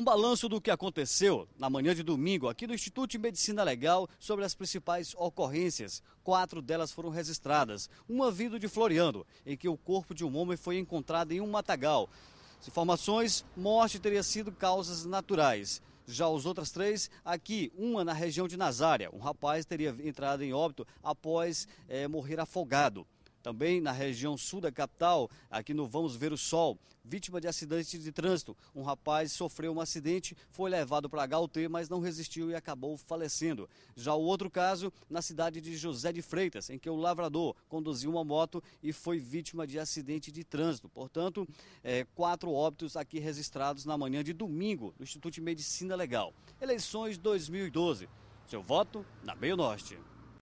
Um balanço do que aconteceu na manhã de domingo aqui no Instituto de Medicina Legal sobre as principais ocorrências. Quatro delas foram registradas. Uma vindo de Floriano, em que o corpo de um homem foi encontrado em um matagal. As informações, morte teria sido causas naturais. Já os outras três, aqui, uma na região de Nazária. Um rapaz teria entrado em óbito após é, morrer afogado também na região sul da capital, aqui no Vamos Ver o Sol, vítima de acidente de trânsito. Um rapaz sofreu um acidente, foi levado para HUT, mas não resistiu e acabou falecendo. Já o outro caso, na cidade de José de Freitas, em que o lavrador conduziu uma moto e foi vítima de acidente de trânsito. Portanto, é, quatro óbitos aqui registrados na manhã de domingo no Instituto de Medicina Legal. Eleições 2012. Seu voto na Meio Norte.